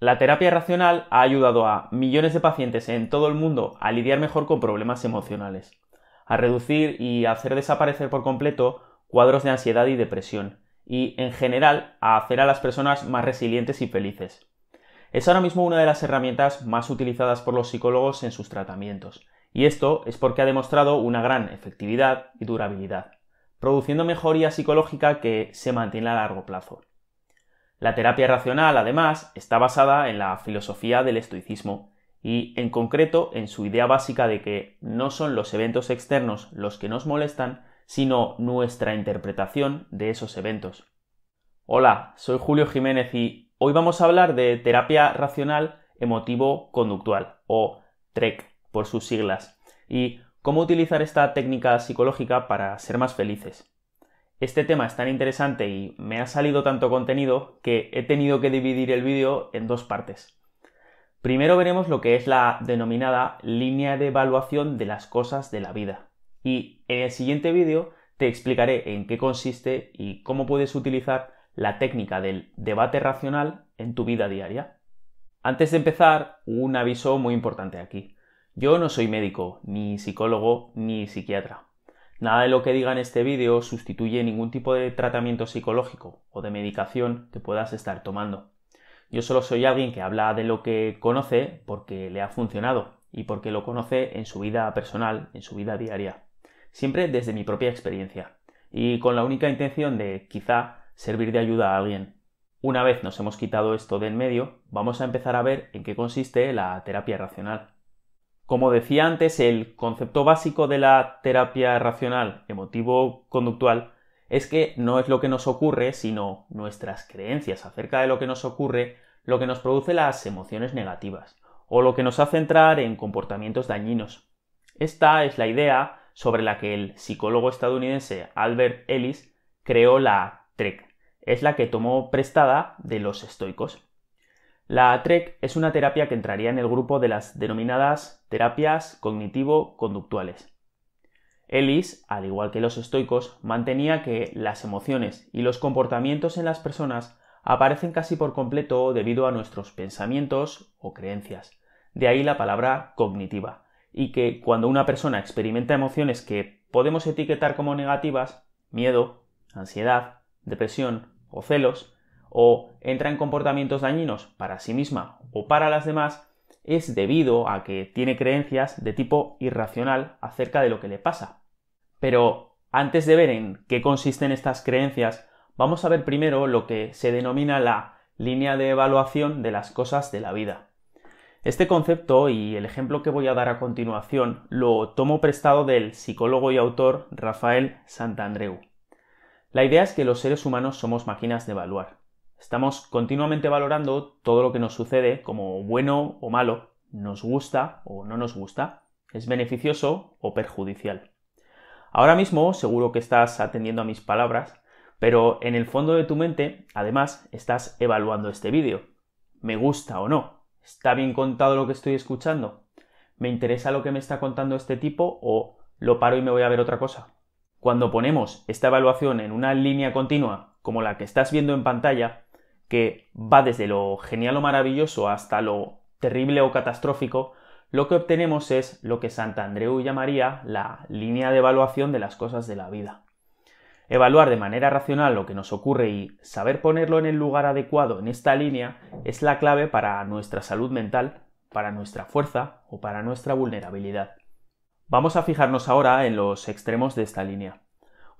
La terapia racional ha ayudado a millones de pacientes en todo el mundo a lidiar mejor con problemas emocionales, a reducir y hacer desaparecer por completo cuadros de ansiedad y depresión, y en general a hacer a las personas más resilientes y felices. Es ahora mismo una de las herramientas más utilizadas por los psicólogos en sus tratamientos, y esto es porque ha demostrado una gran efectividad y durabilidad, produciendo mejoría psicológica que se mantiene a largo plazo. La terapia racional, además, está basada en la filosofía del estoicismo y, en concreto, en su idea básica de que no son los eventos externos los que nos molestan, sino nuestra interpretación de esos eventos. Hola, soy Julio Jiménez y hoy vamos a hablar de terapia racional emotivo-conductual, o TREC por sus siglas, y cómo utilizar esta técnica psicológica para ser más felices este tema es tan interesante y me ha salido tanto contenido que he tenido que dividir el vídeo en dos partes. Primero veremos lo que es la denominada línea de evaluación de las cosas de la vida. Y en el siguiente vídeo te explicaré en qué consiste y cómo puedes utilizar la técnica del debate racional en tu vida diaria. Antes de empezar, un aviso muy importante aquí. Yo no soy médico, ni psicólogo, ni psiquiatra. Nada de lo que diga en este vídeo sustituye ningún tipo de tratamiento psicológico o de medicación que puedas estar tomando. Yo solo soy alguien que habla de lo que conoce porque le ha funcionado y porque lo conoce en su vida personal, en su vida diaria. Siempre desde mi propia experiencia y con la única intención de quizá servir de ayuda a alguien. Una vez nos hemos quitado esto de en medio, vamos a empezar a ver en qué consiste la terapia racional. Como decía antes, el concepto básico de la terapia racional emotivo-conductual es que no es lo que nos ocurre, sino nuestras creencias acerca de lo que nos ocurre lo que nos produce las emociones negativas, o lo que nos hace entrar en comportamientos dañinos. Esta es la idea sobre la que el psicólogo estadounidense Albert Ellis creó la TREC. Es la que tomó prestada de los estoicos. La ATREC es una terapia que entraría en el grupo de las denominadas terapias cognitivo-conductuales. Ellis, al igual que los estoicos, mantenía que las emociones y los comportamientos en las personas aparecen casi por completo debido a nuestros pensamientos o creencias, de ahí la palabra cognitiva, y que cuando una persona experimenta emociones que podemos etiquetar como negativas, miedo, ansiedad, depresión o celos, o entra en comportamientos dañinos para sí misma o para las demás, es debido a que tiene creencias de tipo irracional acerca de lo que le pasa. Pero antes de ver en qué consisten estas creencias, vamos a ver primero lo que se denomina la línea de evaluación de las cosas de la vida. Este concepto y el ejemplo que voy a dar a continuación lo tomo prestado del psicólogo y autor Rafael Santandreu. La idea es que los seres humanos somos máquinas de evaluar. Estamos continuamente valorando todo lo que nos sucede como bueno o malo, nos gusta o no nos gusta, es beneficioso o perjudicial. Ahora mismo seguro que estás atendiendo a mis palabras, pero en el fondo de tu mente, además, estás evaluando este vídeo. ¿Me gusta o no? ¿Está bien contado lo que estoy escuchando? ¿Me interesa lo que me está contando este tipo o lo paro y me voy a ver otra cosa? Cuando ponemos esta evaluación en una línea continua, como la que estás viendo en pantalla, que va desde lo genial o maravilloso hasta lo terrible o catastrófico, lo que obtenemos es lo que Santandreu llamaría la línea de evaluación de las cosas de la vida. Evaluar de manera racional lo que nos ocurre y saber ponerlo en el lugar adecuado en esta línea es la clave para nuestra salud mental, para nuestra fuerza o para nuestra vulnerabilidad. Vamos a fijarnos ahora en los extremos de esta línea.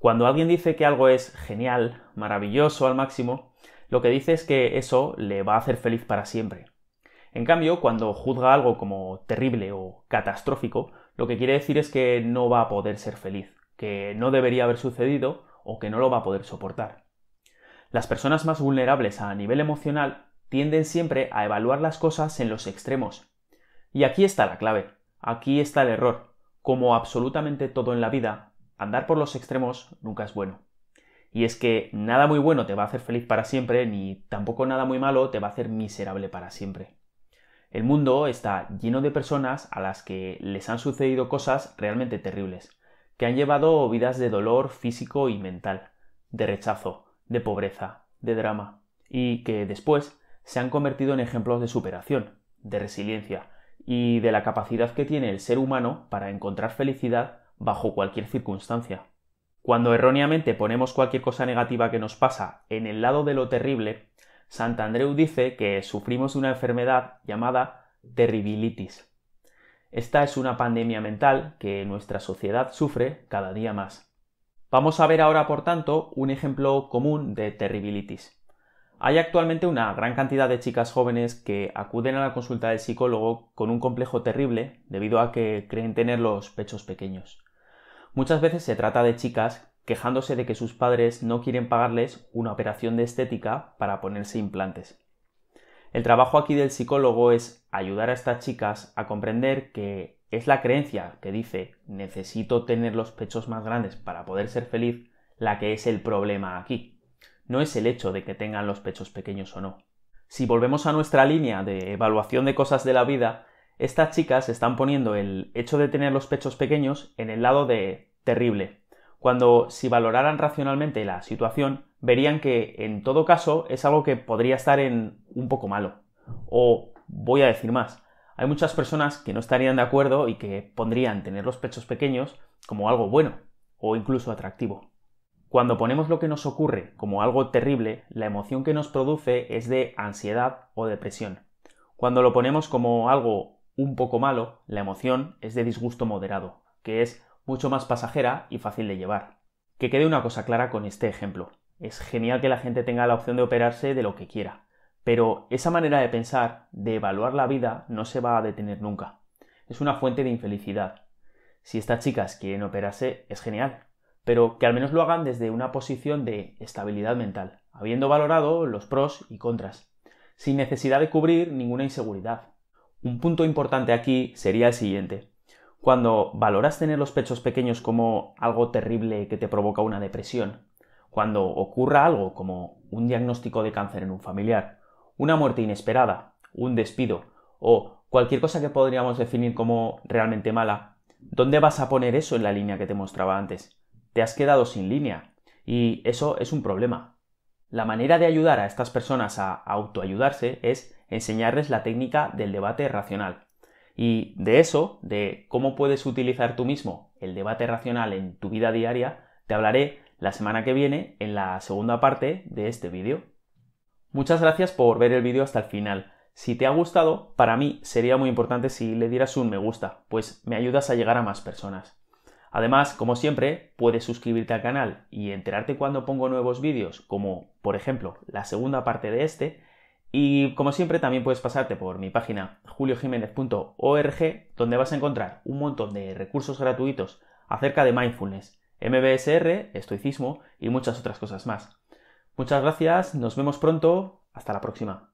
Cuando alguien dice que algo es genial, maravilloso al máximo, lo que dice es que eso le va a hacer feliz para siempre. En cambio, cuando juzga algo como terrible o catastrófico, lo que quiere decir es que no va a poder ser feliz, que no debería haber sucedido o que no lo va a poder soportar. Las personas más vulnerables a nivel emocional tienden siempre a evaluar las cosas en los extremos. Y aquí está la clave, aquí está el error. Como absolutamente todo en la vida, andar por los extremos nunca es bueno. Y es que nada muy bueno te va a hacer feliz para siempre, ni tampoco nada muy malo te va a hacer miserable para siempre. El mundo está lleno de personas a las que les han sucedido cosas realmente terribles, que han llevado vidas de dolor físico y mental, de rechazo, de pobreza, de drama, y que después se han convertido en ejemplos de superación, de resiliencia y de la capacidad que tiene el ser humano para encontrar felicidad bajo cualquier circunstancia. Cuando erróneamente ponemos cualquier cosa negativa que nos pasa en el lado de lo terrible, Santandreu dice que sufrimos una enfermedad llamada terribilitis. Esta es una pandemia mental que nuestra sociedad sufre cada día más. Vamos a ver ahora, por tanto, un ejemplo común de terribilitis. Hay actualmente una gran cantidad de chicas jóvenes que acuden a la consulta del psicólogo con un complejo terrible debido a que creen tener los pechos pequeños. Muchas veces se trata de chicas quejándose de que sus padres no quieren pagarles una operación de estética para ponerse implantes. El trabajo aquí del psicólogo es ayudar a estas chicas a comprender que es la creencia que dice necesito tener los pechos más grandes para poder ser feliz la que es el problema aquí. No es el hecho de que tengan los pechos pequeños o no. Si volvemos a nuestra línea de evaluación de cosas de la vida, estas chicas están poniendo el hecho de tener los pechos pequeños en el lado de terrible, cuando si valoraran racionalmente la situación, verían que en todo caso es algo que podría estar en un poco malo. O voy a decir más, hay muchas personas que no estarían de acuerdo y que pondrían tener los pechos pequeños como algo bueno o incluso atractivo. Cuando ponemos lo que nos ocurre como algo terrible, la emoción que nos produce es de ansiedad o depresión. Cuando lo ponemos como algo un poco malo, la emoción es de disgusto moderado, que es mucho más pasajera y fácil de llevar. Que quede una cosa clara con este ejemplo. Es genial que la gente tenga la opción de operarse de lo que quiera, pero esa manera de pensar, de evaluar la vida, no se va a detener nunca. Es una fuente de infelicidad. Si estas chicas quieren operarse, es genial, pero que al menos lo hagan desde una posición de estabilidad mental, habiendo valorado los pros y contras, sin necesidad de cubrir ninguna inseguridad, un punto importante aquí sería el siguiente. Cuando valoras tener los pechos pequeños como algo terrible que te provoca una depresión, cuando ocurra algo como un diagnóstico de cáncer en un familiar, una muerte inesperada, un despido o cualquier cosa que podríamos definir como realmente mala, ¿dónde vas a poner eso en la línea que te mostraba antes? Te has quedado sin línea y eso es un problema. La manera de ayudar a estas personas a autoayudarse es enseñarles la técnica del debate racional. Y de eso, de cómo puedes utilizar tú mismo el debate racional en tu vida diaria, te hablaré la semana que viene en la segunda parte de este vídeo. Muchas gracias por ver el vídeo hasta el final. Si te ha gustado, para mí sería muy importante si le dieras un me gusta, pues me ayudas a llegar a más personas. Además, como siempre, puedes suscribirte al canal y enterarte cuando pongo nuevos vídeos, como por ejemplo la segunda parte de este, y como siempre también puedes pasarte por mi página juliojiménez.org donde vas a encontrar un montón de recursos gratuitos acerca de mindfulness, MBSR, estoicismo y muchas otras cosas más. Muchas gracias, nos vemos pronto, hasta la próxima.